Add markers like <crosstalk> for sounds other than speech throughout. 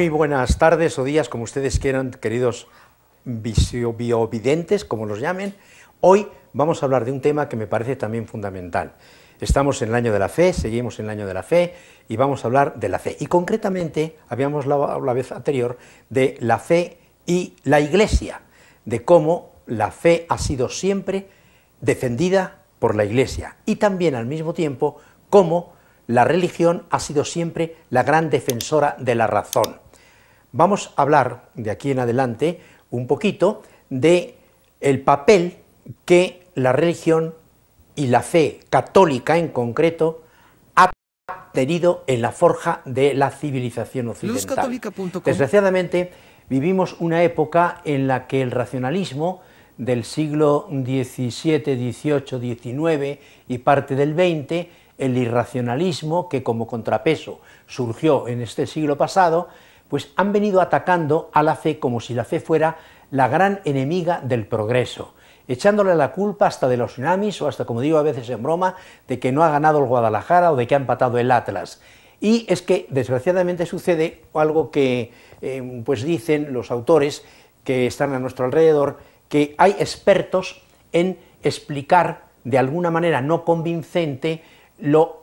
Muy buenas tardes o días, como ustedes quieran, queridos biovidentes, como los llamen. Hoy vamos a hablar de un tema que me parece también fundamental. Estamos en el año de la fe, seguimos en el año de la fe y vamos a hablar de la fe. Y concretamente, habíamos hablado la vez anterior de la fe y la iglesia, de cómo la fe ha sido siempre defendida por la iglesia y también al mismo tiempo cómo la religión ha sido siempre la gran defensora de la razón vamos a hablar de aquí en adelante un poquito de el papel que la religión y la fe católica en concreto ha tenido en la forja de la civilización occidental. Desgraciadamente vivimos una época en la que el racionalismo del siglo XVII, XVIII, XIX y parte del XX, el irracionalismo que como contrapeso surgió en este siglo pasado, pues han venido atacando a la fe como si la fe fuera la gran enemiga del progreso, echándole la culpa hasta de los tsunamis o hasta, como digo a veces en broma, de que no ha ganado el Guadalajara o de que ha empatado el Atlas. Y es que, desgraciadamente, sucede algo que eh, pues dicen los autores que están a nuestro alrededor, que hay expertos en explicar de alguna manera no convincente lo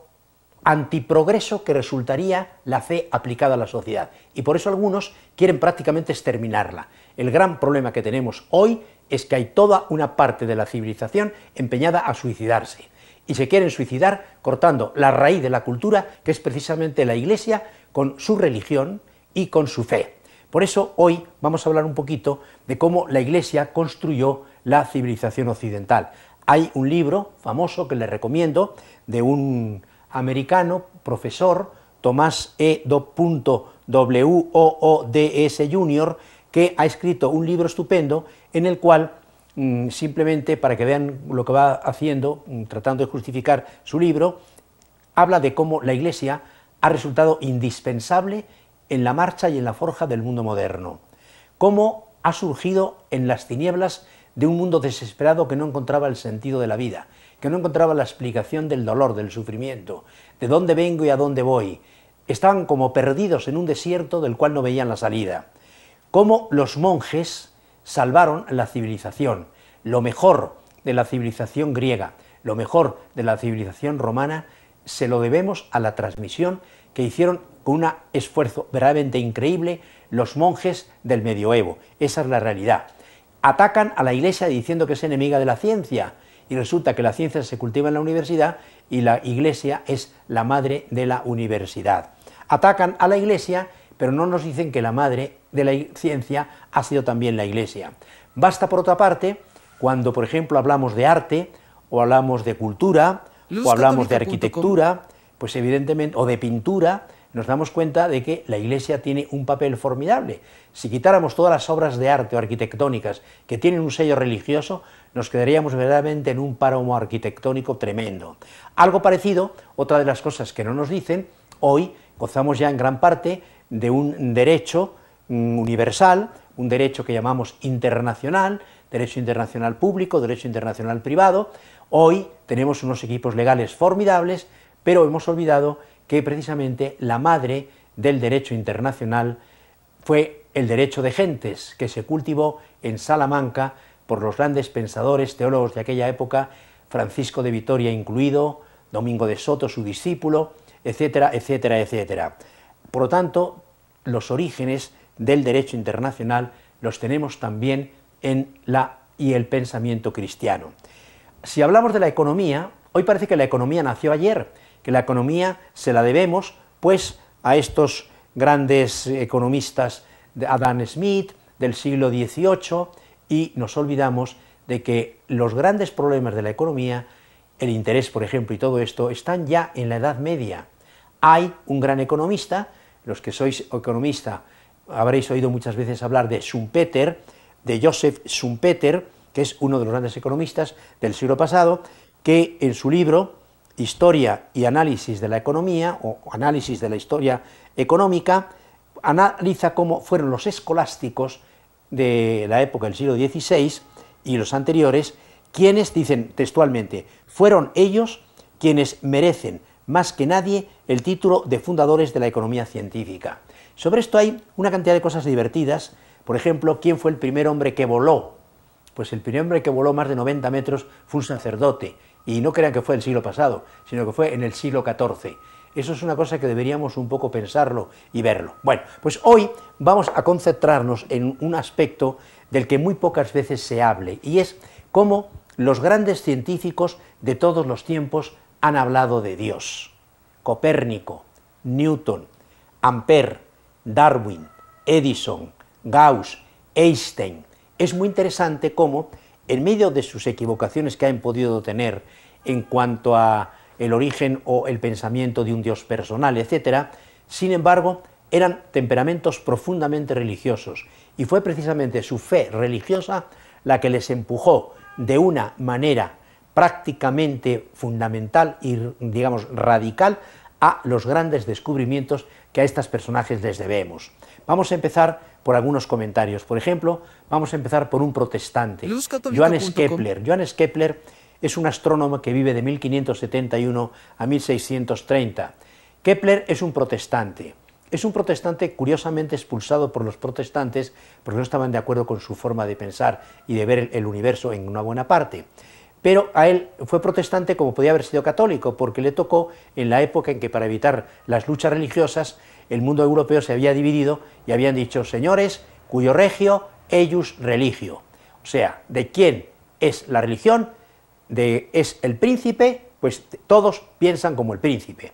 antiprogreso que resultaría la fe aplicada a la sociedad. Y por eso algunos quieren prácticamente exterminarla. El gran problema que tenemos hoy es que hay toda una parte de la civilización empeñada a suicidarse. Y se quieren suicidar cortando la raíz de la cultura, que es precisamente la Iglesia, con su religión y con su fe. Por eso hoy vamos a hablar un poquito de cómo la Iglesia construyó la civilización occidental. Hay un libro famoso que les recomiendo de un americano, profesor, Tomás E. S. Jr., que ha escrito un libro estupendo en el cual mm, simplemente para que vean lo que va haciendo, mm, tratando de justificar su libro, habla de cómo la Iglesia ha resultado indispensable en la marcha y en la forja del mundo moderno, cómo ha surgido en las tinieblas de un mundo desesperado que no encontraba el sentido de la vida, que no encontraba la explicación del dolor, del sufrimiento, de dónde vengo y a dónde voy. Estaban como perdidos en un desierto del cual no veían la salida. Cómo los monjes salvaron la civilización, lo mejor de la civilización griega, lo mejor de la civilización romana, se lo debemos a la transmisión que hicieron con un esfuerzo verdaderamente increíble los monjes del medioevo. Esa es la realidad. Atacan a la Iglesia diciendo que es enemiga de la ciencia, y resulta que la ciencia se cultiva en la universidad y la iglesia es la madre de la universidad. Atacan a la iglesia, pero no nos dicen que la madre de la ciencia ha sido también la iglesia. Basta, por otra parte, cuando, por ejemplo, hablamos de arte, o hablamos de cultura, o hablamos de arquitectura, pues evidentemente, o de pintura, nos damos cuenta de que la Iglesia tiene un papel formidable. Si quitáramos todas las obras de arte o arquitectónicas que tienen un sello religioso, nos quedaríamos verdaderamente en un páramo arquitectónico tremendo. Algo parecido, otra de las cosas que no nos dicen, hoy gozamos ya en gran parte de un derecho mm, universal, un derecho que llamamos internacional, derecho internacional público, derecho internacional privado. Hoy tenemos unos equipos legales formidables, pero hemos olvidado que precisamente la madre del derecho internacional fue el derecho de gentes que se cultivó en Salamanca por los grandes pensadores, teólogos de aquella época, Francisco de Vitoria incluido, Domingo de Soto, su discípulo, etcétera, etcétera, etcétera. Por lo tanto, los orígenes del derecho internacional los tenemos también en la y el pensamiento cristiano. Si hablamos de la economía, hoy parece que la economía nació ayer, que la economía se la debemos pues a estos grandes economistas de Adam Smith del siglo XVIII, y nos olvidamos de que los grandes problemas de la economía, el interés, por ejemplo, y todo esto, están ya en la Edad Media. Hay un gran economista, los que sois economista habréis oído muchas veces hablar de Schumpeter, de Joseph Schumpeter, que es uno de los grandes economistas del siglo pasado, que en su libro Historia y Análisis de la Economía, o Análisis de la Historia Económica, analiza cómo fueron los escolásticos de la época del siglo XVI y los anteriores, quienes, dicen textualmente, fueron ellos quienes merecen más que nadie el título de fundadores de la economía científica. Sobre esto hay una cantidad de cosas divertidas, por ejemplo, ¿quién fue el primer hombre que voló? Pues el primer hombre que voló más de 90 metros fue un sacerdote, y no crean que fue el siglo pasado, sino que fue en el siglo XIV. Eso es una cosa que deberíamos un poco pensarlo y verlo. Bueno, pues hoy vamos a concentrarnos en un aspecto del que muy pocas veces se hable, y es cómo los grandes científicos de todos los tiempos han hablado de Dios. Copérnico, Newton, Ampère, Darwin, Edison, Gauss, Einstein. Es muy interesante cómo, en medio de sus equivocaciones que han podido tener en cuanto a el origen o el pensamiento de un dios personal, etc., sin embargo, eran temperamentos profundamente religiosos y fue precisamente su fe religiosa la que les empujó de una manera prácticamente fundamental y, digamos, radical a los grandes descubrimientos que a estos personajes les debemos. Vamos a empezar por algunos comentarios. Por ejemplo, vamos a empezar por un protestante, Johannes Kepler. Johannes Kepler es un astrónomo que vive de 1571 a 1630. Kepler es un protestante. Es un protestante curiosamente expulsado por los protestantes porque no estaban de acuerdo con su forma de pensar y de ver el universo en una buena parte. Pero a él fue protestante como podía haber sido católico, porque le tocó en la época en que para evitar las luchas religiosas el mundo europeo se había dividido y habían dicho, señores, cuyo regio, ellos religio. O sea, de quién es la religión de es el príncipe, pues todos piensan como el príncipe.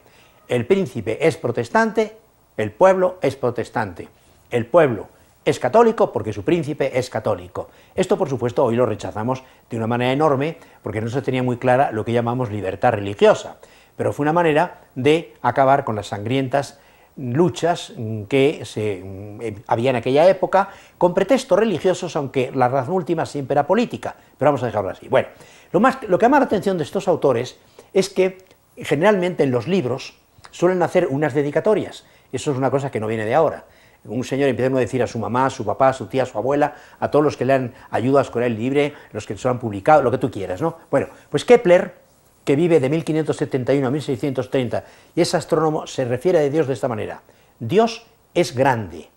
El príncipe es protestante, el pueblo es protestante. El pueblo es católico porque su príncipe es católico. Esto, por supuesto, hoy lo rechazamos de una manera enorme porque no se tenía muy clara lo que llamamos libertad religiosa, pero fue una manera de acabar con las sangrientas luchas que eh, había en aquella época con pretextos religiosos, aunque la razón última siempre era política, pero vamos a dejarlo así. Bueno, lo, que llama la atención de estos autores es que generalmente en los libros suelen hacer unas dedicatorias. Eso es una cosa que no viene de ahora. Un señor empieza a decir a su mamá, a su papá, a su tía, a su abuela, a todos los que le han a con el libre, los que se han publicado, lo que tú quieras, ¿no? Bueno, pues Kepler, que vive de 1571 a 1630 y es astrónomo, se refiere a Dios de esta manera. Dios es grande,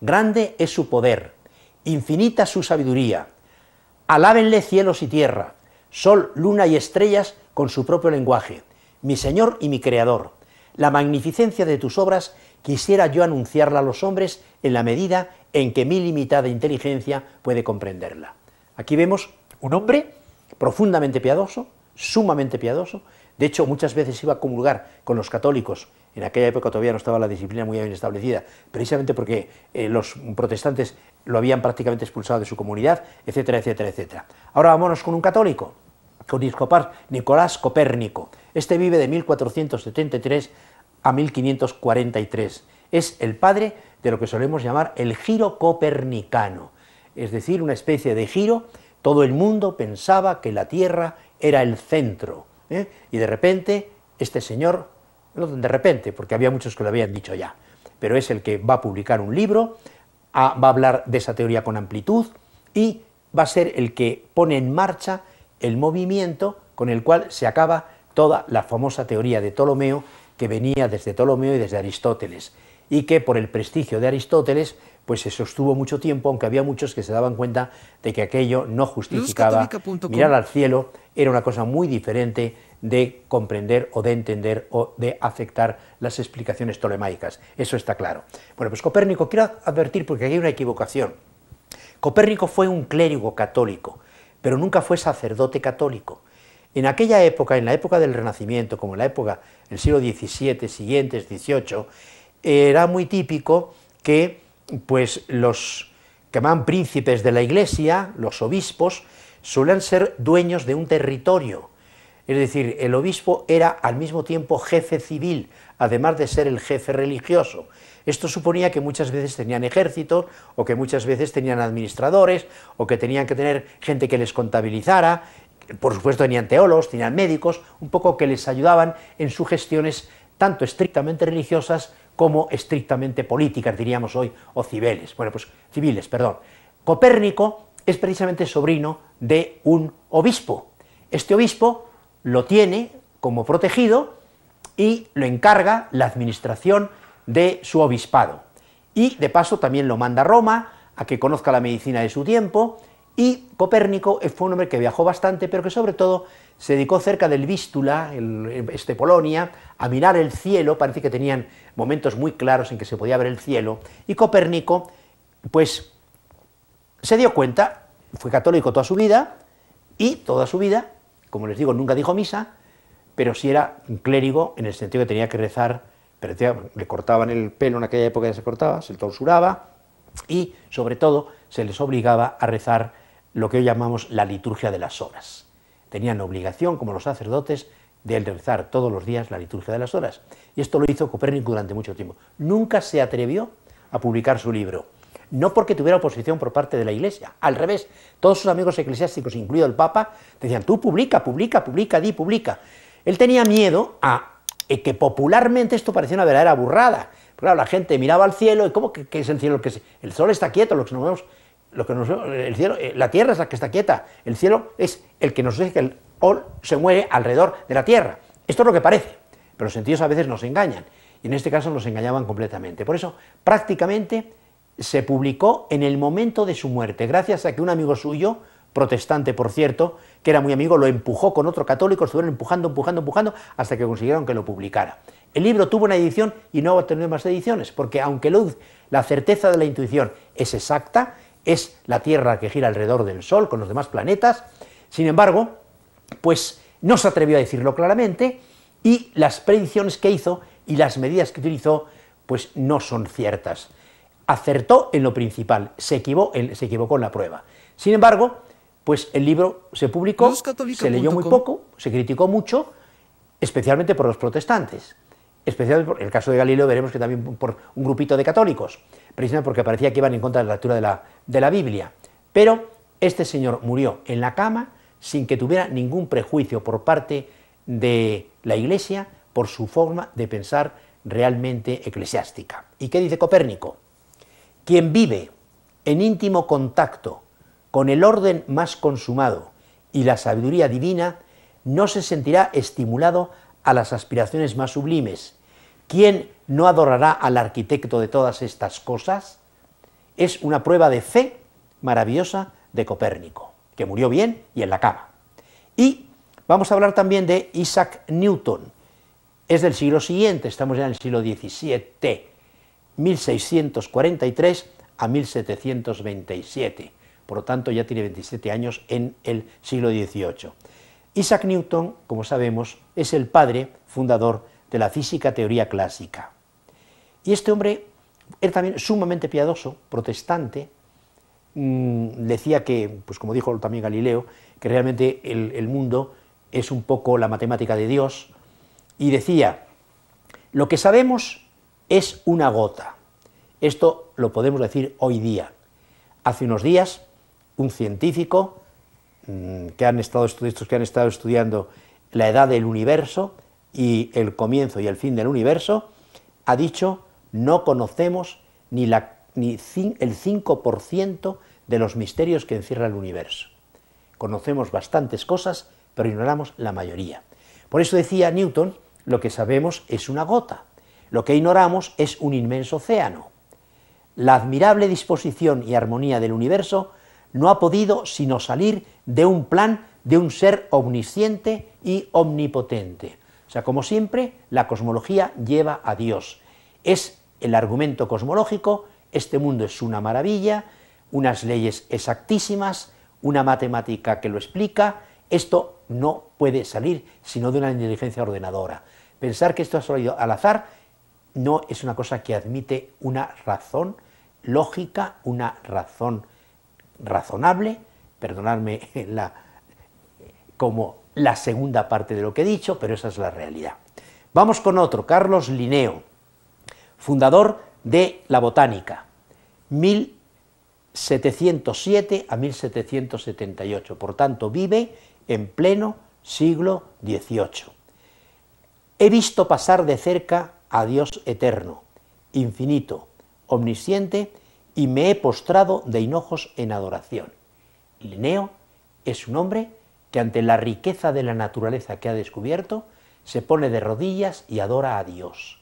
grande es su poder, infinita su sabiduría. Alábenle cielos y tierra, sol, luna y estrellas con su propio lenguaje, mi Señor y mi Creador. La magnificencia de tus obras quisiera yo anunciarla a los hombres en la medida en que mi limitada inteligencia puede comprenderla. Aquí vemos un hombre profundamente piadoso, sumamente piadoso, de hecho, muchas veces iba a comulgar con los católicos. En aquella época todavía no estaba la disciplina muy bien establecida, precisamente porque eh, los protestantes lo habían prácticamente expulsado de su comunidad, etcétera, etcétera, etcétera. Ahora vámonos con un católico, con Nicolás Copérnico. Este vive de 1473 a 1543. Es el padre de lo que solemos llamar el giro copernicano, es decir, una especie de giro. Todo el mundo pensaba que la Tierra era el centro ¿eh? Y de repente, este señor, de repente, porque había muchos que lo habían dicho ya, pero es el que va a publicar un libro, va a hablar de esa teoría con amplitud y va a ser el que pone en marcha el movimiento con el cual se acaba toda la famosa teoría de Ptolomeo que venía desde Ptolomeo y desde Aristóteles, y que por el prestigio de Aristóteles pues se sostuvo mucho tiempo, aunque había muchos que se daban cuenta de que aquello no justificaba mirar al cielo, era una cosa muy diferente de comprender o de entender o de afectar las explicaciones tolemaicas, Eso está claro. Bueno, pues Copérnico, quiero advertir porque aquí hay una equivocación. Copérnico fue un clérigo católico, pero nunca fue sacerdote católico. En aquella época, en la época del Renacimiento, como en la época del siglo XVII, siguientes, XVIII, era muy típico que pues los que van príncipes de la iglesia, los obispos, suelen ser dueños de un territorio. Es decir, el obispo era al mismo tiempo jefe civil, además de ser el jefe religioso. Esto suponía que muchas veces tenían ejércitos, o que muchas veces tenían administradores, o que tenían que tener gente que les contabilizara. Por supuesto, tenían teólogos, tenían médicos, un poco que les ayudaban en sus gestiones tanto estrictamente religiosas como estrictamente políticas, diríamos hoy, o civiles. Bueno, pues civiles, perdón. Copérnico es precisamente sobrino de un obispo. Este obispo lo tiene como protegido y lo encarga la administración de su obispado. Y de paso también lo manda a Roma a que conozca la medicina de su tiempo. Y Copérnico fue un hombre que viajó bastante, pero que sobre todo se dedicó cerca del Vístula, en este Polonia, a mirar el cielo, parece que tenían momentos muy claros en que se podía ver el cielo, y Copérnico, pues, se dio cuenta, fue católico toda su vida, y toda su vida, como les digo, nunca dijo misa, pero sí era un clérigo en el sentido que tenía que rezar, pero le cortaban el pelo en aquella época ya se cortaba, se le torsuraba, y sobre todo se les obligaba a rezar lo que hoy llamamos la liturgia de las horas tenían obligación, como los sacerdotes, de realizar todos los días la liturgia de las horas. Y esto lo hizo Copérnico durante mucho tiempo. Nunca se atrevió a publicar su libro. No porque tuviera oposición por parte de la Iglesia, al revés. Todos sus amigos eclesiásticos, incluido el Papa, decían, tú publica, publica, publica, di, publica. Él tenía miedo a eh, que popularmente esto pareciera una verdadera burrada. Claro, la gente miraba al cielo y ¿cómo que, es el cielo? que El sol está quieto, lo que nos vemos el cielo, eh, la tierra es la que está quieta, el cielo es el que nos dice que el sol se mueve alrededor de la tierra. Esto es lo que parece, pero los sentidos a veces nos engañan, y en este caso nos engañaban completamente. Por eso, prácticamente se publicó en el momento de su muerte, gracias a que un amigo suyo, protestante por cierto, que era muy amigo, lo empujó con otro católico, estuvieron empujando, empujando, empujando, hasta que consiguieron que lo publicara. El libro tuvo una edición y no ha tener más ediciones, porque aunque luz la certeza de la intuición es exacta, es la Tierra que gira alrededor del Sol con los demás planetas. Sin embargo, pues no se atrevió a decirlo claramente y las predicciones que hizo y las medidas que utilizó pues no son ciertas. Acertó en lo principal, se equivocó en, se equivocó en la prueba. Sin embargo, pues el libro se publicó, se leyó muy poco, se criticó mucho, especialmente por los protestantes, especialmente por, el caso de Galileo veremos que también por un grupito de católicos, porque parecía que iban en contra de la lectura de la Biblia. Pero este señor murió en la cama sin que tuviera ningún prejuicio por parte de la Iglesia por su forma de pensar realmente eclesiástica. ¿Y qué dice Copérnico? Quien vive en íntimo contacto con el orden más consumado y la sabiduría divina, no se sentirá estimulado a las aspiraciones más sublimes, ¿Quién no adorará al arquitecto de todas estas cosas? Es una prueba de fe maravillosa de Copérnico, que murió bien y en la cama. Y vamos a hablar también de Isaac Newton. Es del siglo siguiente, estamos ya en el siglo XVII, 1643 a 1727. Por lo tanto, ya tiene 27 años en el siglo XVIII. Isaac Newton, como sabemos, es el padre fundador de la física teoría clásica. Y este hombre era también sumamente piadoso, protestante, mm, decía que, pues como dijo también Galileo, que realmente el, mundo es un poco la matemática de Dios, y decía, lo que sabemos es una gota. Esto lo podemos decir hoy día. Hace unos días, un científico, mm, que han estado, estos que han estado estudiando la edad del universo, y el comienzo y el fin del universo, ha dicho, no conocemos ni, el 5% de los misterios que encierra el universo. Conocemos bastantes cosas, pero ignoramos la mayoría. Por eso decía Newton, lo que sabemos es una gota, lo que ignoramos es un inmenso océano. La admirable disposición y armonía del universo no ha podido sino salir de un plan de un ser omnisciente y omnipotente. O sea, como siempre, la cosmología lleva a Dios. Es el argumento cosmológico, este mundo es una maravilla, unas leyes exactísimas, una matemática que lo explica, esto no puede salir sino de una inteligencia ordenadora. Pensar que esto ha salido al azar no es una cosa que admite una razón lógica, una razón razonable, perdonadme <laughs> la, como la segunda parte de lo que he dicho, pero esa es la realidad. Vamos con otro, Carlos Linneo, fundador de la botánica, 1707 a 1778, por tanto vive en pleno siglo XVIII. He visto pasar de cerca a Dios eterno, infinito, omnisciente, y me he postrado de hinojos en adoración. Linneo es un hombre que ante la riqueza de la naturaleza que ha descubierto, se pone de rodillas y adora a Dios.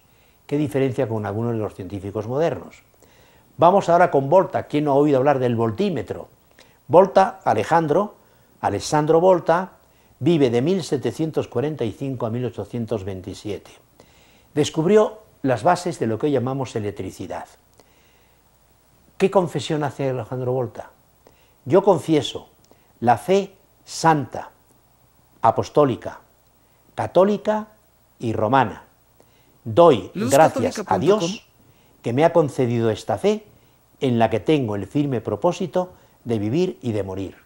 ¿Qué diferencia con algunos de los científicos modernos? Vamos ahora con Volta. ¿Quién no ha oído hablar del voltímetro? Volta, Alejandro, Alessandro Volta, vive de 1745 a 1827. Descubrió las bases de lo que hoy llamamos electricidad. ¿Qué confesión hace Alejandro Volta? Yo confieso la fe santa, apostólica, católica y romana. Doy gracias a Dios que me ha concedido esta fe en la que tengo el firme propósito de vivir y de morir.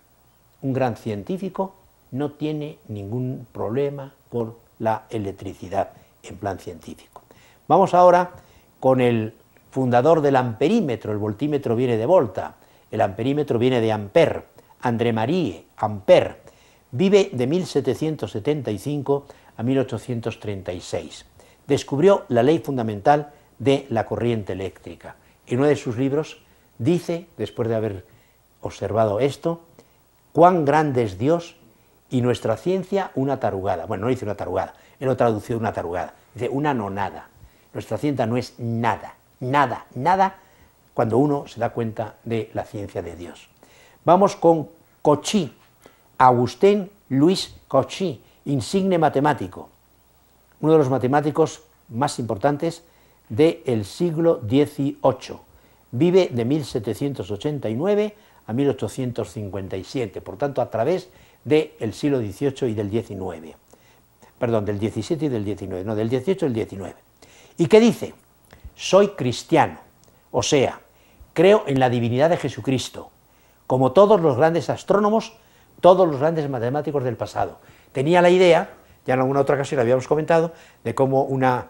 Un gran científico no tiene ningún problema con la electricidad en plan científico. Vamos ahora con el fundador del amperímetro, el voltímetro viene de volta, el amperímetro viene de amper, André Marie Ampère. Vive de 1775 a 1836. Descubrió la ley fundamental de la corriente eléctrica. En uno de sus libros dice, después de haber observado esto, cuán grande es Dios y nuestra ciencia una tarugada. Bueno, no dice una tarugada, él lo traducido una tarugada, dice una nonada. Nuestra ciencia no es nada, nada, nada, cuando uno se da cuenta de la ciencia de Dios. Vamos con Cochí, Agustín Luis Cochí, insigne matemático, uno de los matemáticos más importantes del siglo XVIII. Vive de 1789 a 1857, por tanto, a través del siglo XVIII y del XIX. Perdón, del XVII y del XIX, no, del XVIII y del XIX. ¿Y qué dice? Soy cristiano, o sea, creo en la divinidad de Jesucristo como todos los grandes astrónomos, todos los grandes matemáticos del pasado. Tenía la idea, ya en alguna otra ocasión habíamos comentado, de cómo una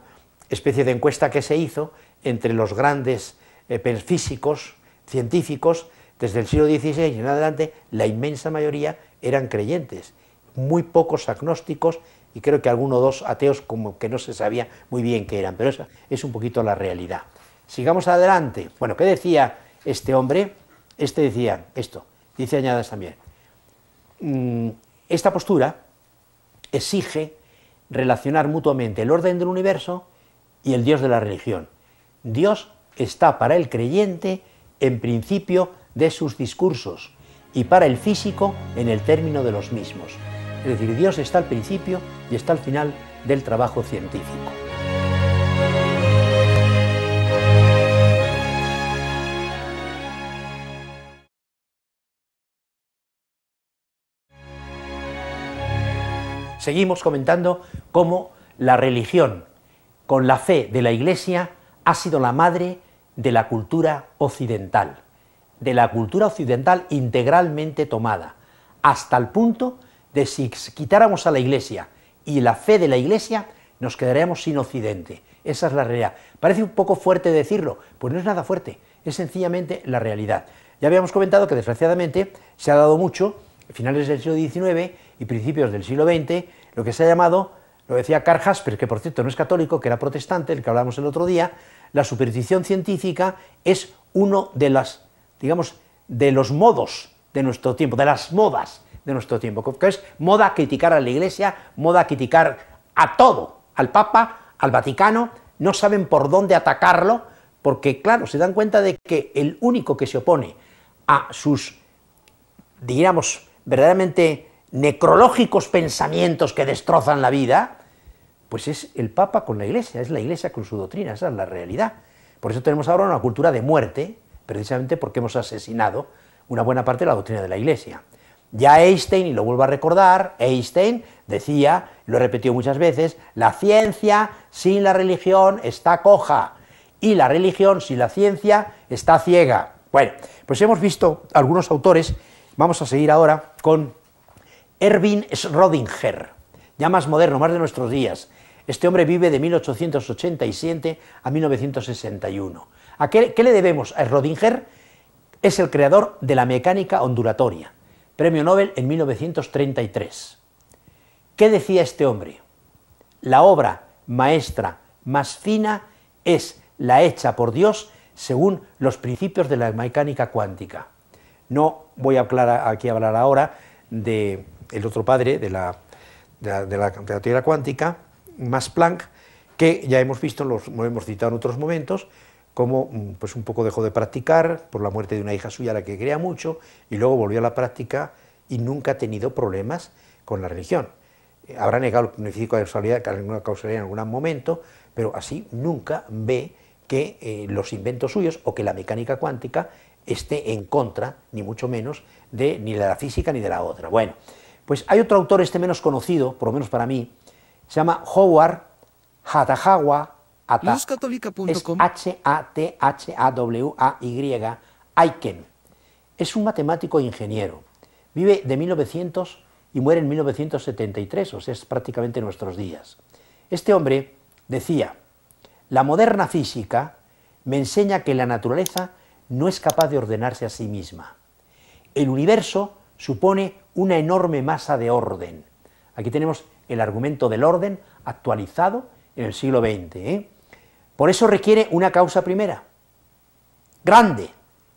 especie de encuesta que se hizo entre los grandes eh, físicos, científicos, desde el siglo XVI en adelante, la inmensa mayoría eran creyentes, muy pocos agnósticos y creo que algunos dos ateos como que no se sabía muy bien qué eran, pero esa es un poquito la realidad. Sigamos adelante. Bueno, ¿qué decía este hombre? Este decía esto, dice Añadas también, mm, esta postura exige relacionar mutuamente el orden del universo y el Dios de la religión. Dios está para el creyente en principio de sus discursos y para el físico en el término de los mismos. Es decir, Dios está al principio y está al final del trabajo científico. Seguimos comentando cómo la religión con la fe de la Iglesia ha sido la madre de la cultura occidental, de la cultura occidental integralmente tomada, hasta el punto de si quitáramos a la Iglesia y la fe de la Iglesia, nos quedaríamos sin Occidente. Esa es la realidad. Parece un poco fuerte decirlo, pues no es nada fuerte, es sencillamente la realidad. Ya habíamos comentado que desgraciadamente se ha dado mucho, a finales del siglo XIX, y principios del siglo XX, lo que se ha llamado, lo decía Karl Jaspers, que por cierto no es católico, que era protestante, el que hablábamos el otro día, la superstición científica es uno de las, digamos, de los modos de nuestro tiempo, de las modas de nuestro tiempo, que es moda criticar a la Iglesia, moda criticar a todo, al Papa, al Vaticano, no saben por dónde atacarlo, porque claro, se dan cuenta de que el único que se opone a sus, digamos, verdaderamente necrológicos pensamientos que destrozan la vida, pues es el Papa con la Iglesia, es la Iglesia con su doctrina, esa es la realidad. Por eso tenemos ahora una cultura de muerte, precisamente porque hemos asesinado una buena parte de la doctrina de la Iglesia. Ya Einstein, y lo vuelvo a recordar, Einstein decía, lo he repetido muchas veces, la ciencia sin la religión está coja y la religión sin la ciencia está ciega. Bueno, pues hemos visto algunos autores, vamos a seguir ahora con Erwin Schrödinger, ya más moderno, más de nuestros días. Este hombre vive de 1887 a 1961. ¿A qué, le debemos a Schrödinger? Es el creador de la mecánica ondulatoria, premio Nobel en 1933. ¿Qué decía este hombre? La obra maestra más fina es la hecha por Dios según los principios de la mecánica cuántica. No voy a aquí a hablar ahora de el otro padre de la, teoría cuántica, Max Planck, que ya hemos visto, lo hemos citado en otros momentos, como mm, pues un poco dejó de practicar por la muerte de una hija suya la que creía mucho y luego volvió a la práctica y nunca ha tenido problemas con la religión. Habrá negado el beneficio de alguna causalidad en algún momento, pero así nunca ve que eh, los inventos suyos o que la mecánica cuántica esté en contra, ni mucho menos, de ni de la física ni de la otra. Bueno, pues hay otro autor, este menos conocido, por lo menos para mí, se llama Howard Hatahawa Ata. H-A-T-H-A-W-A-Y Aiken. Es un matemático e ingeniero. Vive de 1900 y muere en 1973, o sea, es prácticamente nuestros días. Este hombre decía, la moderna física me enseña que la naturaleza no es capaz de ordenarse a sí misma. El universo supone una enorme masa de orden. Aquí tenemos el argumento del orden actualizado en el siglo XX. ¿eh? Por eso requiere una causa primera, grande,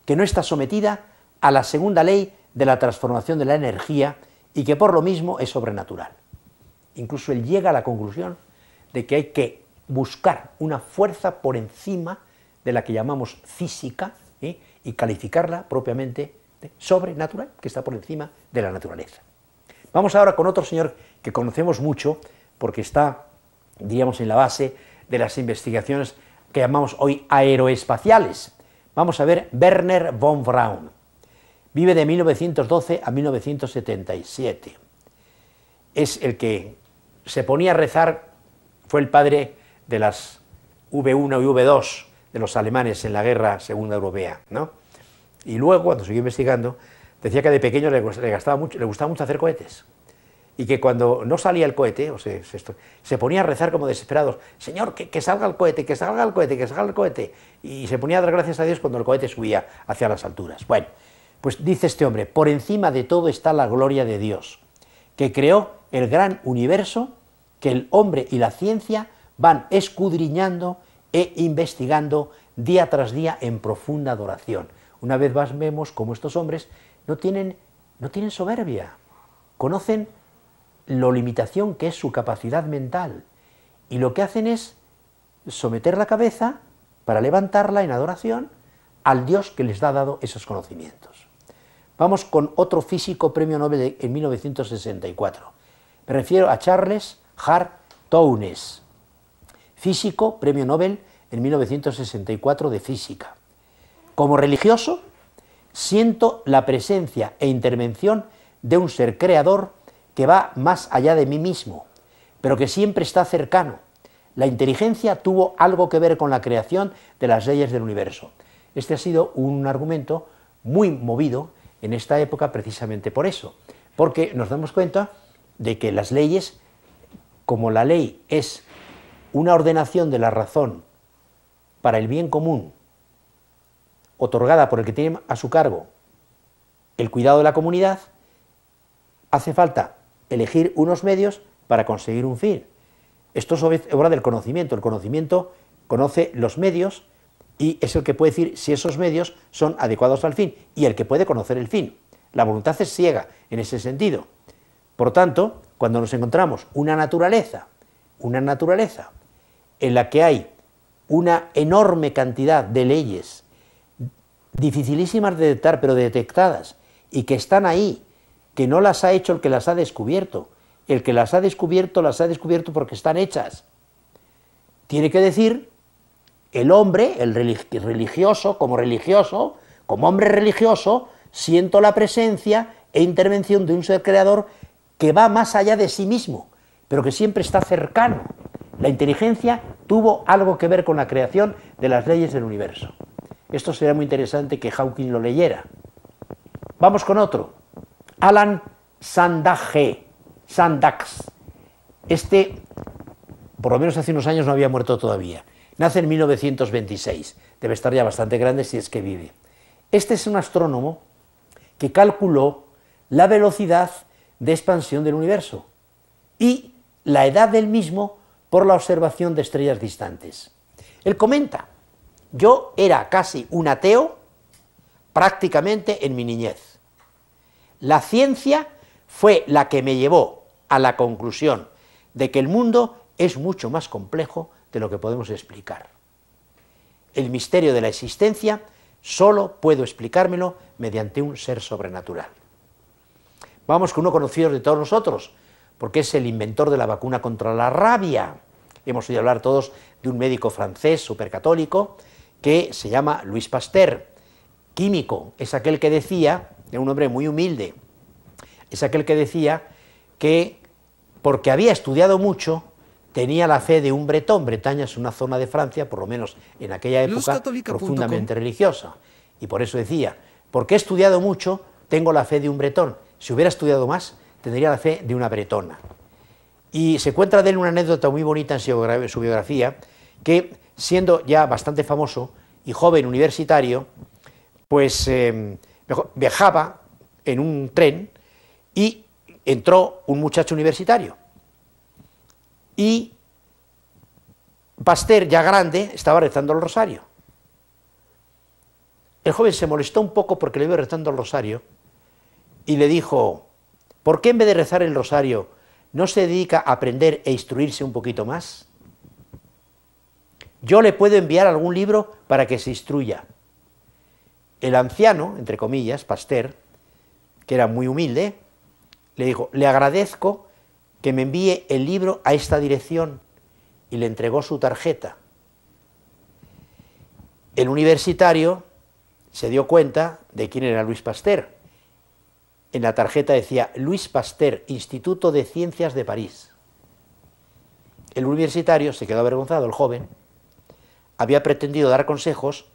que no está sometida a la segunda ley de la transformación de la energía y que por lo mismo es sobrenatural. Incluso él llega a la conclusión de que hay que buscar una fuerza por encima de la que llamamos física ¿eh? y calificarla propiamente sobrenatural, que está por encima de la naturaleza. Vamos ahora con otro señor que conocemos mucho, porque está, diríamos, en la base de las investigaciones que llamamos hoy aeroespaciales. Vamos a ver Werner von Braun. Vive de 1912 a 1977. Es el que se ponía a rezar, fue el padre de las V1 y V2 de los alemanes en la guerra segunda europea, ¿no? Y luego, cuando siguió investigando, decía que de pequeño le, mucho, le gustaba mucho hacer cohetes. Y que cuando no salía el cohete, o se, ponía a rezar como desesperados, Señor, que, que, salga el cohete, que salga el cohete, que salga el cohete. Y se ponía a dar gracias a Dios cuando el cohete subía hacia las alturas. Bueno, pues dice este hombre, por encima de todo está la gloria de Dios, que creó el gran universo que el hombre y la ciencia van escudriñando e investigando día tras día en profunda adoración. Una vez más vemos como estos hombres no tienen, no tienen soberbia, conocen la limitación que es su capacidad mental y lo que hacen es someter la cabeza para levantarla en adoración al Dios que les ha dado esos conocimientos. Vamos con otro físico premio Nobel de, en 1964. Me refiero a Charles Hart Townes, físico premio Nobel en 1964 de física. Como religioso, siento la presencia e intervención de un ser creador que va más allá de mí mismo, pero que siempre está cercano. La inteligencia tuvo algo que ver con la creación de las leyes del universo. Este ha sido un argumento muy movido en esta época precisamente por eso, porque nos damos cuenta de que las leyes, como la ley es una ordenación de la razón para el bien común otorgada por el que tiene a su cargo el cuidado de la comunidad, hace falta elegir unos medios para conseguir un fin. Esto es obra del conocimiento. El conocimiento conoce los medios y es el que puede decir si esos medios son adecuados al fin y el que puede conocer el fin. La voluntad es ciega en ese sentido. Por tanto, cuando nos encontramos una naturaleza, una naturaleza en la que hay una enorme cantidad de leyes dificilísimas de detectar, pero detectadas, y que están ahí, que no las ha hecho el que las ha descubierto. El que las ha descubierto, las ha descubierto porque están hechas. Tiene que decir el hombre, el religioso, como religioso, como hombre religioso, siento la presencia e intervención de un ser creador que va más allá de sí mismo, pero que siempre está cercano. La inteligencia tuvo algo que ver con la creación de las leyes del universo. Esto sería muy interesante que Hawking lo leyera. Vamos con otro. Alan Sandage, Sandax. Este, por lo menos hace unos años, no había muerto todavía. Nace en 1926. Debe estar ya bastante grande si es que vive. Este es un astrónomo que calculó la velocidad de expansión del universo y la edad del mismo por la observación de estrellas distantes. Él comenta yo era casi un ateo prácticamente en mi niñez. La ciencia fue la que me llevó a la conclusión de que el mundo es mucho más complejo de lo que podemos explicar. El misterio de la existencia solo puedo explicármelo mediante un ser sobrenatural. Vamos con uno conocido de todos nosotros, porque es el inventor de la vacuna contra la rabia. Hemos oído hablar todos de un médico francés supercatólico que se llama Luis Pasteur, químico, es aquel que decía, era un hombre muy humilde, es aquel que decía que porque había estudiado mucho, tenía la fe de un bretón. Bretaña es una zona de Francia, por lo menos en aquella época, profundamente religiosa. Y por eso decía, porque he estudiado mucho, tengo la fe de un bretón. Si hubiera estudiado más, tendría la fe de una bretona. Y se encuentra de él una anécdota muy bonita en su biografía, que siendo ya bastante famoso y joven universitario, pues eh, viajaba en un tren y entró un muchacho universitario. Y Pasteur, ya grande, estaba rezando el rosario. El joven se molestó un poco porque le iba rezando el rosario y le dijo, ¿por qué en vez de rezar el rosario no se dedica a aprender e instruirse un poquito más? Yo le puedo enviar algún libro para que se instruya. El anciano, entre comillas, Pasteur, que era muy humilde, le dijo, le agradezco que me envíe el libro a esta dirección y le entregó su tarjeta. El universitario se dio cuenta de quién era Luis Pasteur. En la tarjeta decía Luis Pasteur, Instituto de Ciencias de París. El universitario se quedó avergonzado, el joven, había pretendido dar consejos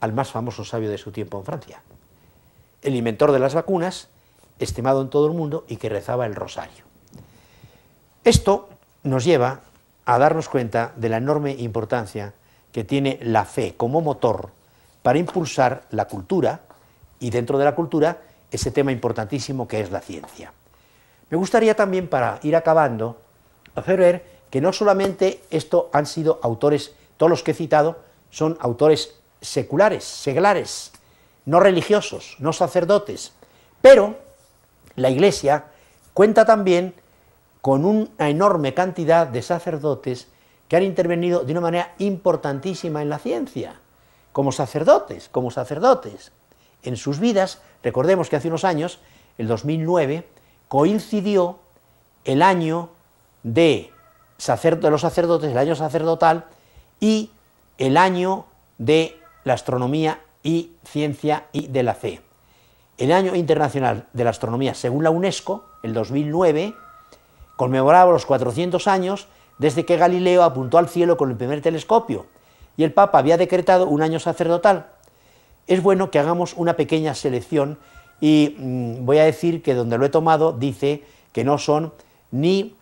al más famoso sabio de su tiempo en Francia, el inventor de las vacunas, estimado en todo el mundo y que rezaba el rosario. Esto nos lleva a darnos cuenta de la enorme importancia que tiene la fe como motor para impulsar la cultura y dentro de la cultura ese tema importantísimo que es la ciencia. Me gustaría también, para ir acabando, hacer ver que no solamente esto han sido autores todos los que he citado son autores seculares, seglares, no religiosos, no sacerdotes. Pero la Iglesia cuenta también con una enorme cantidad de sacerdotes que han intervenido de una manera importantísima en la ciencia, como sacerdotes, como sacerdotes. En sus vidas, recordemos que hace unos años, el 2009, coincidió el año de, de los sacerdotes, el año sacerdotal, y el año de la astronomía y ciencia y de la fe. El año internacional de la astronomía, según la UNESCO, el 2009, conmemoraba los 400 años desde que Galileo apuntó al cielo con el primer telescopio y el Papa había decretado un año sacerdotal. Es bueno que hagamos una pequeña selección y mm, voy a decir que donde lo he tomado dice que no son ni,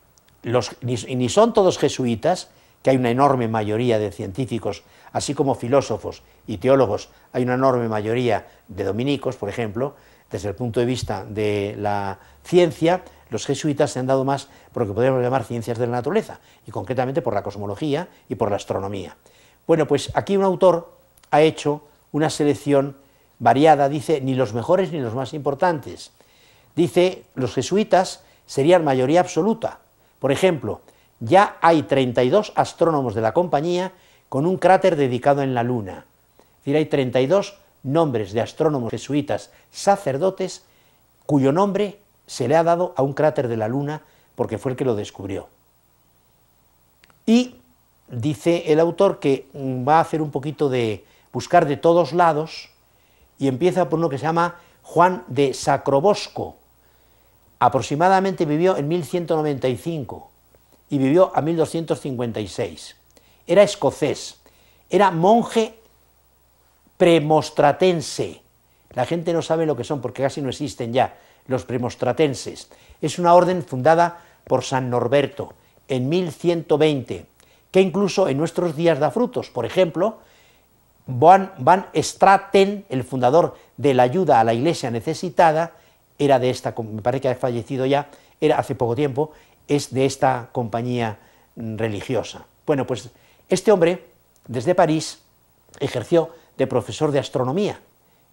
los, ni son todos jesuitas, que hay una enorme mayoría de científicos, así como filósofos y teólogos, hay una enorme mayoría de dominicos, por ejemplo, desde el punto de vista de la ciencia, los jesuitas se han dado más por lo que podríamos llamar ciencias de la naturaleza, y concretamente por la cosmología y por la astronomía. Bueno, pues aquí un autor ha hecho una selección variada, dice, ni los mejores ni los más importantes. Dice, los jesuitas serían mayoría absoluta. Por ejemplo, ya hay 32 astrónomos de la compañía con un cráter dedicado en la Luna. Es decir, hay 32 nombres de astrónomos jesuitas sacerdotes cuyo nombre se le ha dado a un cráter de la Luna porque fue el que lo descubrió. Y dice el autor que mm, va a hacer un poquito de buscar de todos lados y empieza por uno que se llama Juan de Sacrobosco. Aproximadamente vivió en 1195 y vivió a 1256. Era escocés, era monje premostratense. La gente no sabe lo que son porque casi no existen ya los premostratenses. Es una orden fundada por San Norberto en 1120, que incluso en nuestros días da frutos. Por ejemplo, Van, Van Straten, el fundador de la ayuda a la iglesia necesitada, era de esta, me parece que ha fallecido ya, era hace poco tiempo, es de esta compañía religiosa. Bueno, pues este hombre, desde París, ejerció de profesor de astronomía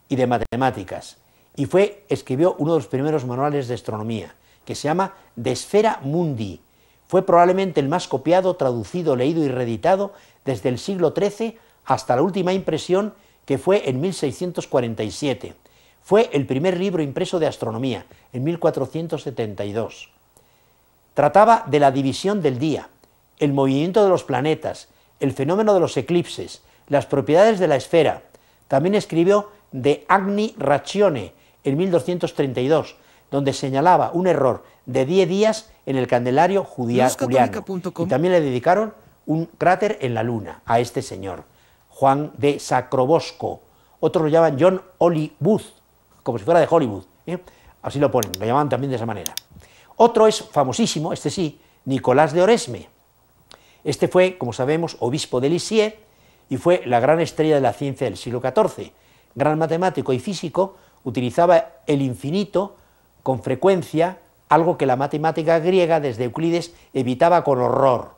y de matemáticas, y escribió uno de los primeros manuales de astronomía, que se llama De Esfera Mundi. Fue probablemente el más copiado, traducido, leído y reeditado desde el siglo XIII hasta la última impresión, que fue en 1647. Fue el primer libro impreso de astronomía, en 1472. Trataba de la división del día, el movimiento de los planetas, el fenómeno de los eclipses, las propiedades de la esfera. También escribió de Agni Raccione en 1232, donde señalaba un error de 10 días en el candelario judío Y también le dedicaron un cráter en la luna a este señor, Juan de Sacrobosco. Otros lo llaman John Hollywood, como si fuera de Hollywood. ¿eh? Así lo ponen, lo llamaban también de esa manera. Otro es famosísimo, este sí, Nicolás de Oresme. Este fue, como sabemos, obispo de Lisieux y fue la gran estrella de la ciencia del siglo XIV. Gran matemático y físico, utilizaba el infinito con frecuencia, algo que la matemática griega desde Euclides evitaba con horror.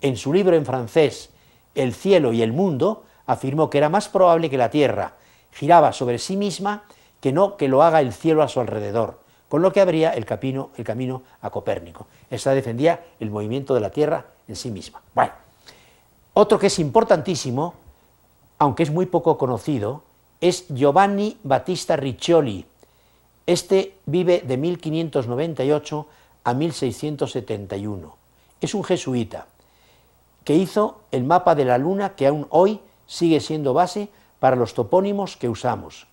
En su libro en francés, El cielo y el mundo, afirmó que era más probable que la Tierra giraba sobre sí misma que no que lo haga el cielo a su alrededor con lo que abría el, el camino a Copérnico. Esta defendía el movimiento de la Tierra en sí misma. Bueno, otro que es importantísimo, aunque es muy poco conocido, es Giovanni Battista Riccioli. Este vive de 1598 a 1671. Es un jesuita que hizo el mapa de la luna que aún hoy sigue siendo base para los topónimos que usamos.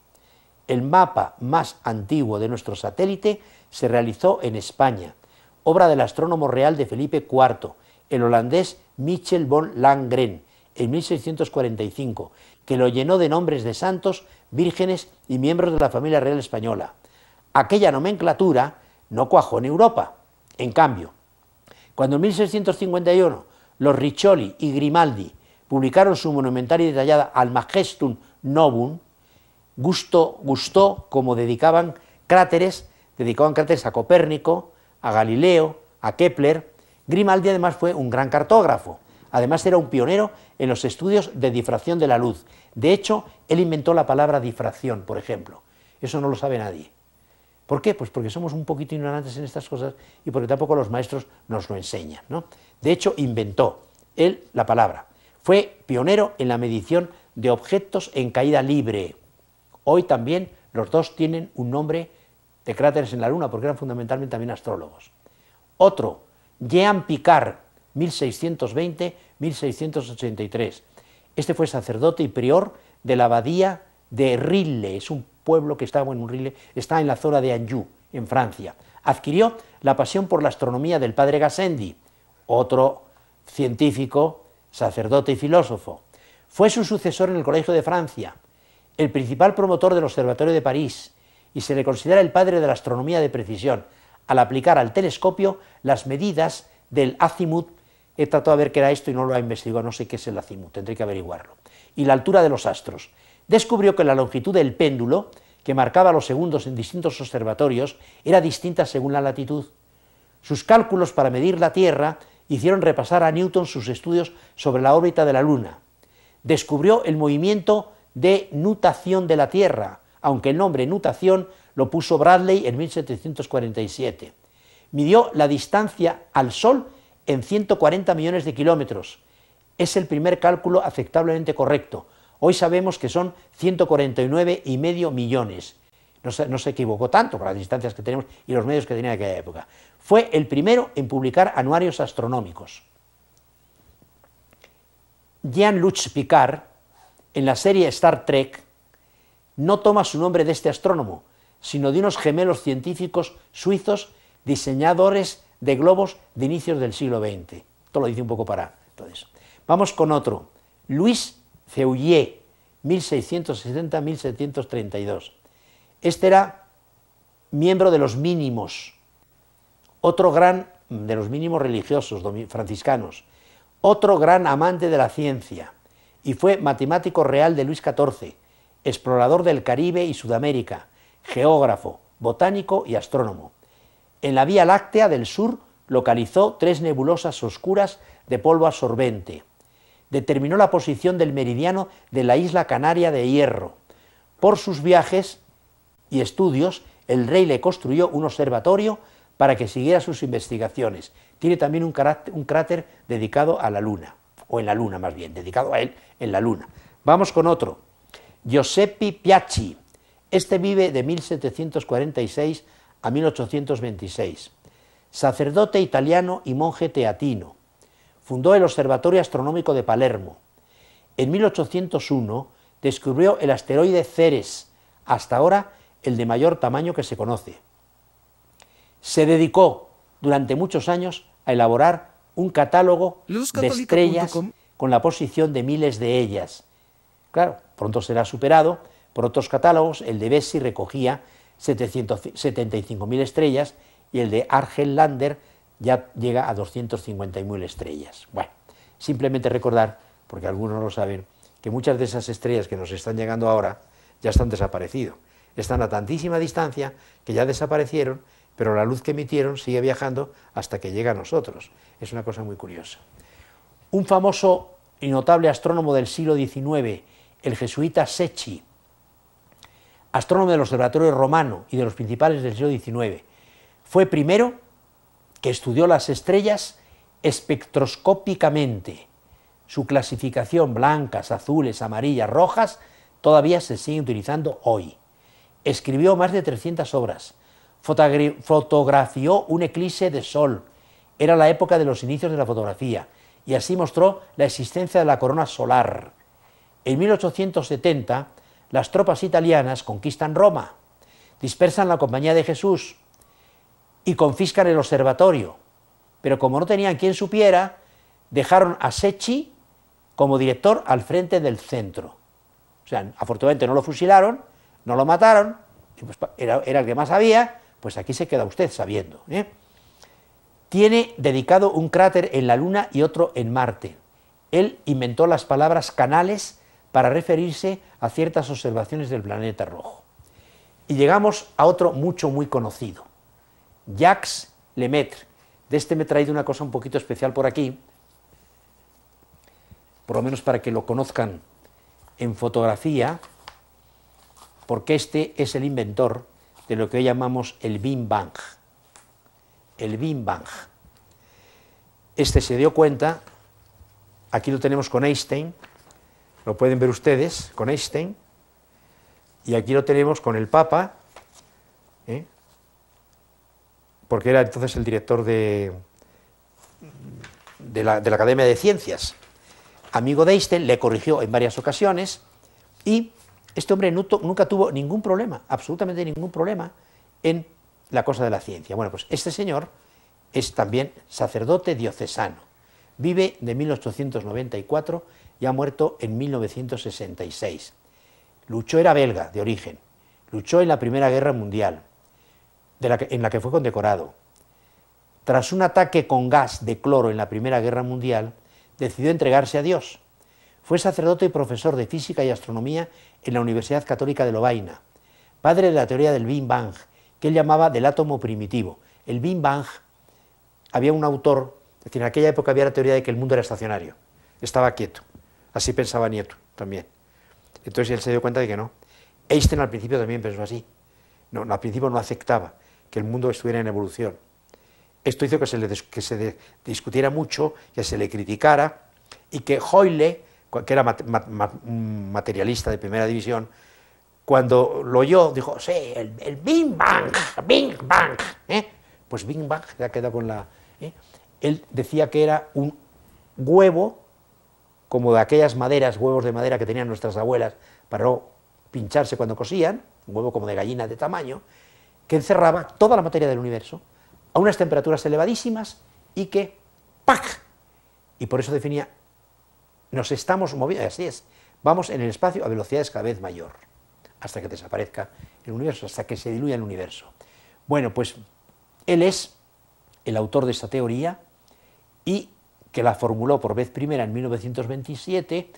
El mapa más antiguo de nuestro satélite se realizó en España, obra del astrónomo real de Felipe IV, el holandés Michel von Langren, en 1645, que lo llenó de nombres de santos, vírgenes y miembros de la familia real española. Aquella nomenclatura no cuajó en Europa. En cambio, cuando en 1651 los Riccioli y Grimaldi publicaron su monumental y detallada Al Novum, gusto, gustó como dedicaban cráteres, dedicaban cráteres a Copérnico, a Galileo, a Kepler. Grimaldi además fue un gran cartógrafo, además era un pionero en los estudios de difracción de la luz. De hecho, él inventó la palabra difracción, por ejemplo. Eso no lo sabe nadie. ¿Por qué? Pues porque somos un poquito ignorantes en estas cosas y porque tampoco los maestros nos lo enseñan. De hecho, inventó él la palabra. Fue pionero en la medición de objetos en caída libre. Hoy también los dos tienen un nombre de cráteres en la Luna, porque eran fundamentalmente también astrólogos. Otro, Jean Picard, 1620-1683. Este fue sacerdote y prior de la abadía de Rille, es un pueblo que está, está en la zona de Anjou, en Francia. Adquirió la pasión por la astronomía del padre Gassendi, otro científico, sacerdote y filósofo. Fue su sucesor en el Colegio de Francia, el principal promotor del Observatorio de París y se le considera el padre de la astronomía de precisión, al aplicar al telescopio las medidas del azimut. He tratado de ver qué era esto y no lo ha investigado, no sé qué es el azimut, tendré que averiguarlo. Y la altura de los astros. Descubrió que la longitud del péndulo, que marcaba los segundos en distintos observatorios, era distinta según la latitud. Sus cálculos para medir la Tierra hicieron repasar a Newton sus estudios sobre la órbita de la Luna. Descubrió el movimiento de nutación de la Tierra, aunque el nombre nutación lo puso Bradley en 1747. Midió la distancia al Sol en 140 millones de kilómetros. Es el primer cálculo aceptablemente correcto. Hoy sabemos que son 149 y medio millones. No se, equivocó tanto con las distancias que tenemos y los medios que tenía en aquella época. Fue el primero en publicar anuarios astronómicos. Jean-Luc Picard en la serie Star Trek, no toma su nombre de este astrónomo, sino de unos gemelos científicos suizos diseñadores de globos de inicios del siglo XX. Esto lo dice un poco para. vamos con otro. Luis Feuillet, 1660-1732. Este era miembro de los mínimos, otro gran, de los mínimos religiosos franciscanos, otro gran amante de la ciencia y fue matemático real de Luis XIV, explorador del Caribe y Sudamérica, geógrafo, botánico y astrónomo. En la Vía Láctea del Sur localizó tres nebulosas oscuras de polvo absorbente. Determinó la posición del meridiano de la isla canaria de Hierro. Por sus viajes y estudios, el rey le construyó un observatorio para que siguiera sus investigaciones. Tiene también un, cráter dedicado a la Luna o en la luna más bien, dedicado a él en la luna. Vamos con otro, Giuseppe Piacci. Este vive de 1746 a 1826. Sacerdote italiano y monje teatino. Fundó el Observatorio Astronómico de Palermo. En 1801 descubrió el asteroide Ceres, hasta ahora el de mayor tamaño que se conoce. Se dedicó durante muchos años a elaborar un catálogo de estrellas con la posición de miles de ellas. Claro, pronto será superado por otros catálogos. El de Bessi recogía 775.000 estrellas y el de Argel Lander ya llega a 250.000 estrellas. Bueno, simplemente recordar, porque algunos lo saben, que muchas de esas estrellas que nos están llegando ahora ya están desaparecido. Están a tantísima distancia que ya desaparecieron pero la luz que emitieron sigue viajando hasta que llega a nosotros. Es una cosa muy curiosa. Un famoso y notable astrónomo del siglo XIX, el jesuita Secchi, astrónomo del Observatorio Romano y de los principales del siglo XIX, fue primero que estudió las estrellas espectroscópicamente. Su clasificación blancas, azules, amarillas, rojas, todavía se sigue utilizando hoy. Escribió más de 300 obras fotografió un eclipse de sol. Era la época de los inicios de la fotografía y así mostró la existencia de la corona solar. En 1870, las tropas italianas conquistan Roma, dispersan la Compañía de Jesús y confiscan el observatorio. Pero como no tenían quien supiera, dejaron a Secchi como director al frente del centro. O sea, afortunadamente no lo fusilaron, no lo mataron, pues era, era el que más había, pues aquí se queda usted sabiendo. ¿eh? Tiene dedicado un cráter en la Luna y otro en Marte. Él inventó las palabras canales para referirse a ciertas observaciones del planeta rojo. Y llegamos a otro mucho muy conocido, Jacques Lemaitre. De este me he traído una cosa un poquito especial por aquí, por lo menos para que lo conozcan en fotografía, porque este es el inventor de lo que hoy llamamos el Bing El Bing Este se dio cuenta, aquí lo tenemos con Einstein, lo pueden ver ustedes con Einstein, y aquí lo tenemos con el Papa, ¿eh? porque era entonces el director de, de la, de la Academia de Ciencias. Amigo de Einstein, le corrigió en varias ocasiones y este hombre nunca tuvo ningún problema, absolutamente ningún problema en la cosa de la ciencia. Bueno, pues este señor es también sacerdote diocesano. Vive de 1894 y ha muerto en 1966. Luchó, era belga de origen. Luchó en la Primera Guerra Mundial, en la que fue condecorado. Tras un ataque con gas de cloro en la Primera Guerra Mundial, decidió entregarse a Dios fue sacerdote y profesor de física y astronomía en la Universidad Católica de Lovaina, padre de la teoría del Big Bang, que él llamaba del átomo primitivo. El Big Bang había un autor, es decir, en aquella época había la teoría de que el mundo era estacionario, estaba quieto. Así pensaba Nieto también. Entonces él se dio cuenta de que no. Einstein al principio también pensó así. No, al principio no aceptaba que el mundo estuviera en evolución. Esto hizo que se, que se discutiera mucho, que se le criticara y que Hoyle que era materialista de primera división, cuando lo oyó, dijo, sí, el, Bing Bang, Bing Bang. ¿eh? Pues Bing Bang, ya queda con la... ¿eh? Él decía que era un huevo, como de aquellas maderas, huevos de madera que tenían nuestras abuelas para no pincharse cuando cosían, un huevo como de gallina de tamaño, que encerraba toda la materia del universo a unas temperaturas elevadísimas y que ¡pac! Y por eso definía nos estamos moviendo, así es, vamos en el espacio a velocidades cada vez mayor, hasta que desaparezca el universo, hasta que se diluya el universo. Bueno, pues él es el autor de esta teoría y que la formuló por vez primera en 1927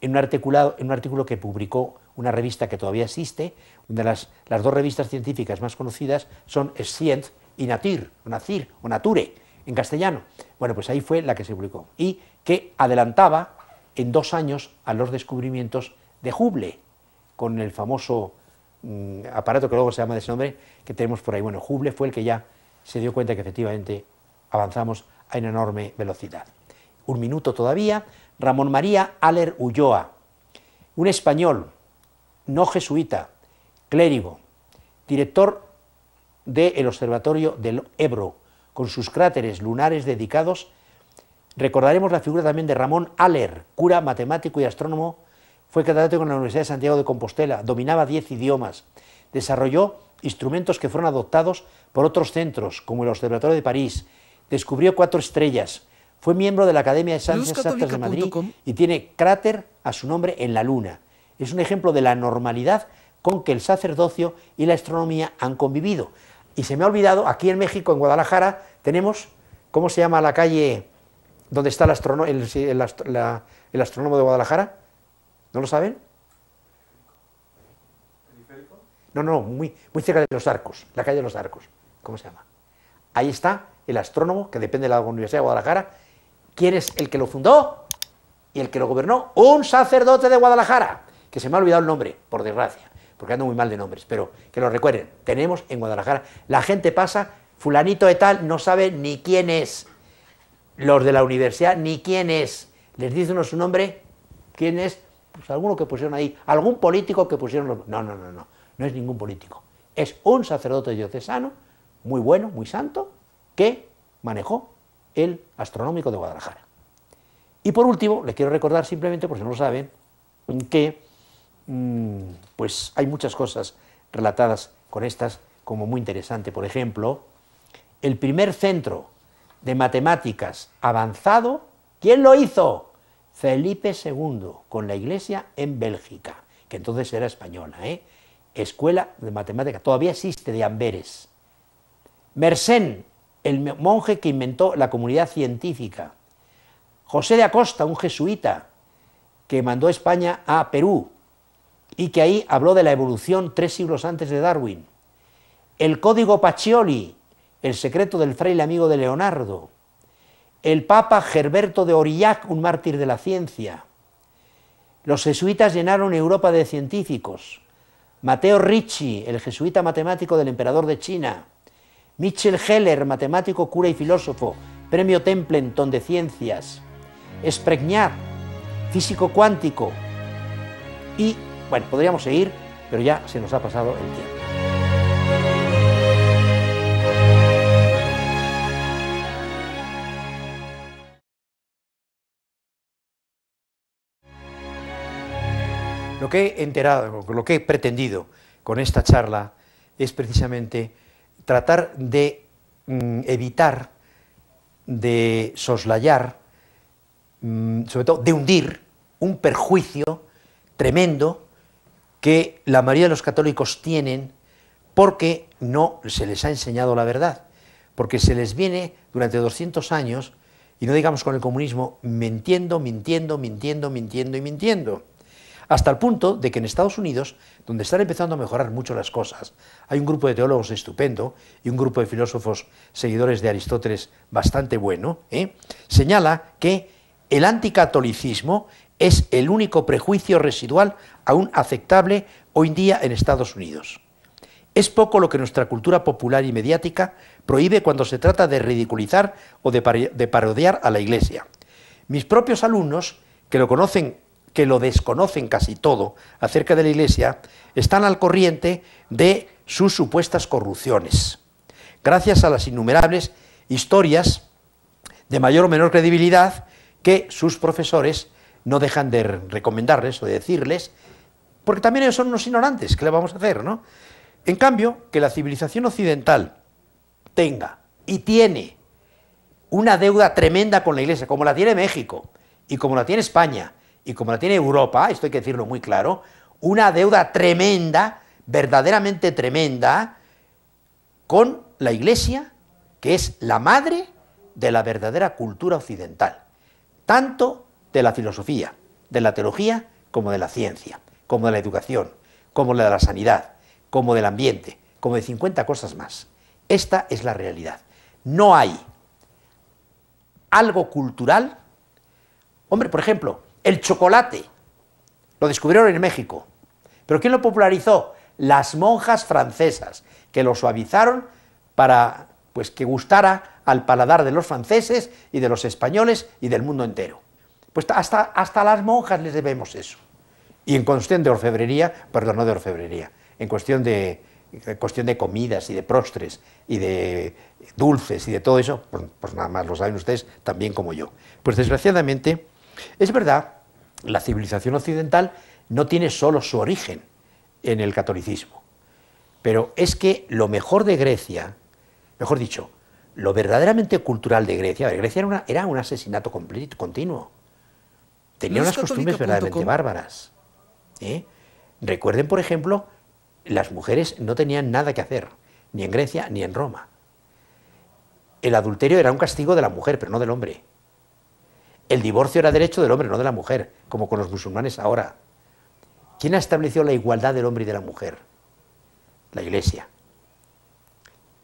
en un, articulado, en un artículo que publicó una revista que todavía existe, una de las, las dos revistas científicas más conocidas son Science y Natir, o Nacir, o Nature, en castellano. Bueno, pues ahí fue la que se publicó y que adelantaba en dos años a los descubrimientos de Hubble, con el famoso mm, aparato que luego se llama de ese nombre que tenemos por ahí. Bueno, Hubble fue el que ya se dio cuenta que efectivamente avanzamos a una enorme velocidad. Un minuto todavía, Ramón María Aller Ulloa, un español, no jesuita, clérigo, director del Observatorio del Ebro, con sus cráteres lunares dedicados Recordaremos la figura también de Ramón Aller, cura, matemático y astrónomo. Fue catedrático en la Universidad de Santiago de Compostela, dominaba 10 idiomas, desarrolló instrumentos que fueron adoptados por otros centros, como el Observatorio de París, descubrió cuatro estrellas, fue miembro de la Academia de Ciencias de Madrid y tiene cráter a su nombre en la Luna. Es un ejemplo de la normalidad con que el sacerdocio y la astronomía han convivido. Y se me ha olvidado, aquí en México, en Guadalajara, tenemos, ¿cómo se llama la calle? ¿Dónde está el, astrónomo, el, astrónomo de Guadalajara? ¿No lo saben? No, no, muy, muy cerca de los arcos, la calle de los arcos. ¿Cómo se llama? Ahí está el astrónomo que depende de la Universidad de Guadalajara. ¿Quién es el que lo fundó? Y el que lo gobernó, un sacerdote de Guadalajara, que se me ha olvidado el nombre, por desgracia, porque ando muy mal de nombres, pero que lo recuerden, tenemos en Guadalajara. La gente pasa, fulanito de tal, no sabe ni quién es, los de la universidad ni quién es. Les dice uno su nombre, quién es, pues alguno que pusieron ahí, algún político que pusieron No, no, no, no, no es ningún político. Es un sacerdote diocesano, muy bueno, muy santo, que manejó el astronómico de Guadalajara. Y por último, le quiero recordar simplemente, por si no lo saben, que mm, pues hay muchas cosas relatadas con estas como muy interesante. Por ejemplo, el primer centro de matemáticas avanzado, ¿quién lo hizo? Felipe II, con la iglesia en Bélgica, que entonces era española, ¿eh? Escuela de Matemáticas, todavía existe de Amberes. Mersenne, el monje que inventó la comunidad científica. José de Acosta, un jesuita, que mandó España a Perú y que ahí habló de la evolución tres siglos antes de Darwin. El código Pacioli, el secreto del fraile amigo de Leonardo, el Papa Gerberto de Aurillac, un mártir de la ciencia. Los jesuitas llenaron Europa de científicos. Mateo Ricci, el jesuita matemático del emperador de China. Michel Heller, matemático, cura y filósofo, premio Templeton de ciencias. Espregnat, físico cuántico. Y, bueno, podríamos seguir, pero ya se nos ha pasado el tiempo. Lo que he enterado, lo que he pretendido con esta charla es precisamente tratar de mm, evitar, de soslayar, mm, sobre todo de hundir un perjuicio tremendo que la mayoría de los católicos tienen porque no se les ha enseñado la verdad, porque se les viene durante 200 años, y no digamos con el comunismo, mintiendo, mintiendo, mintiendo, mintiendo y mintiendo. Hasta el punto de que en Estados Unidos, donde están empezando a mejorar mucho las cosas, hay un grupo de teólogos estupendo y un grupo de filósofos seguidores de Aristóteles bastante bueno, ¿eh? señala que el anticatolicismo es el único prejuicio residual aún aceptable hoy en día en Estados Unidos. Es poco lo que nuestra cultura popular y mediática prohíbe cuando se trata de ridiculizar o de, parodiar a la Iglesia. Mis propios alumnos, que lo conocen que lo desconocen casi todo acerca de la Iglesia, están al corriente de sus supuestas corrupciones. Gracias a las innumerables historias de mayor o menor credibilidad que sus profesores no dejan de recomendarles o de decirles, porque también ellos son unos ignorantes, ¿qué le vamos a hacer, no? En cambio, que la civilización occidental tenga y tiene una deuda tremenda con la Iglesia, como la tiene México y como la tiene España y como la tiene Europa, esto hay que decirlo muy claro, una deuda tremenda, verdaderamente tremenda, con la Iglesia, que es la madre de la verdadera cultura occidental, tanto de la filosofía, de la teología, como de la ciencia, como de la educación, como de la sanidad, como del ambiente, como de 50 cosas más. Esta es la realidad. No hay algo cultural. Hombre, por ejemplo, el chocolate. Lo descubrieron en México. ¿Pero quién lo popularizó? Las monjas francesas, que lo suavizaron para pues, que gustara al paladar de los franceses y de los españoles y del mundo entero. Pues hasta, hasta las monjas les debemos eso. Y en cuestión de orfebrería, perdón, no de orfebrería, en cuestión de, cuestión de comidas y de prostres y de dulces y de todo eso, pues, pues nada más lo saben ustedes también como yo. Pues desgraciadamente, es verdad la civilización occidental no tiene solo su origen en el catolicismo, pero es que lo mejor de Grecia, mejor dicho, lo verdaderamente cultural de Grecia, Grecia era, un asesinato completo, continuo, tenía unas costumbres verdaderamente bárbaras. ¿eh? Recuerden, por ejemplo, las mujeres no tenían nada que hacer, ni en Grecia ni en Roma. El adulterio era un castigo de la mujer, pero no del hombre. El divorcio era derecho del hombre, no de la mujer, como con los musulmanes ahora. ¿Quién ha establecido la igualdad del hombre y de la mujer? La Iglesia.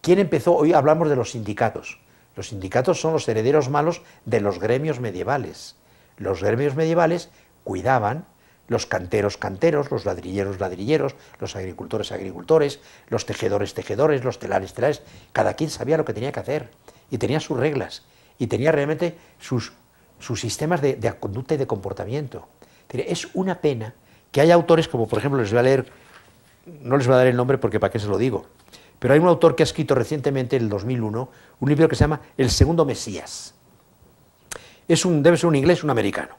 ¿Quién empezó? Hoy hablamos de los sindicatos. Los sindicatos son los herederos malos de los gremios medievales. Los gremios medievales cuidaban los canteros canteros, los ladrilleros ladrilleros, los agricultores agricultores, los tejedores tejedores, los telares telares. Cada quien sabía lo que tenía que hacer y tenía sus reglas y tenía realmente sus sus sistemas de, conducta y de comportamiento. Es una pena que haya autores como, por ejemplo, les voy a leer, no les voy a dar el nombre porque para qué se lo digo, pero hay un autor que ha escrito recientemente, en el 2001, un libro que se llama El segundo Mesías. Es un, debe ser un inglés, un americano.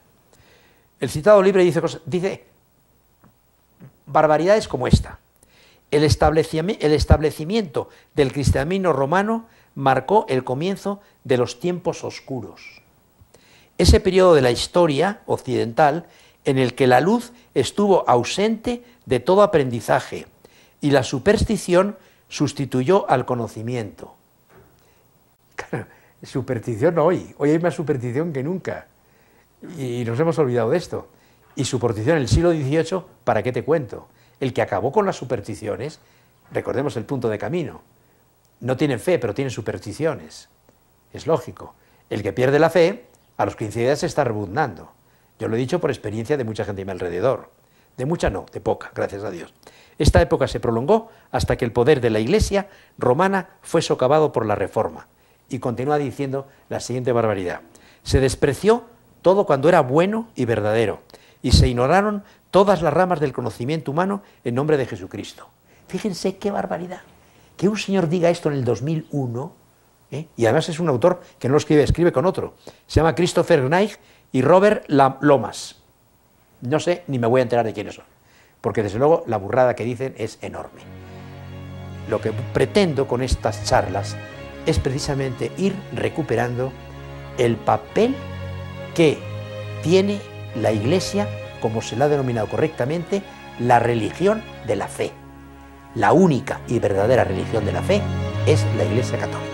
El citado libro dice, cosas, dice barbaridades como esta. El el establecimiento del cristianismo romano marcó el comienzo de los tiempos oscuros ese periodo de la historia occidental en el que la luz estuvo ausente de todo aprendizaje y la superstición sustituyó al conocimiento. Claro, superstición hoy, hoy hay más superstición que nunca y nos hemos olvidado de esto. Y superstición en el siglo XVIII, ¿para qué te cuento? El que acabó con las supersticiones, recordemos el punto de camino, no tiene fe, pero tiene supersticiones. Es lógico. El que pierde la fe a los 15 días se está rebundando. Yo lo he dicho por experiencia de mucha gente a mi alrededor. De mucha no, de poca, gracias a Dios. Esta época se prolongó hasta que el poder de la Iglesia romana fue socavado por la Reforma. Y continúa diciendo la siguiente barbaridad. Se despreció todo cuando era bueno y verdadero, y se ignoraron todas las ramas del conocimiento humano en nombre de Jesucristo. Fíjense qué barbaridad. Que un señor diga esto en el 2001 ¿eh? y además es un autor que no lo escribe, escribe con otro. Se llama Christopher Knight y Robert Lomas. No sé ni me voy a enterar de quiénes son, porque desde luego la burrada que dicen es enorme. Lo que pretendo con estas charlas es precisamente ir recuperando el papel que tiene la Iglesia, como se la ha denominado correctamente, la religión de la fe. La única y verdadera religión de la fe es la Iglesia Católica.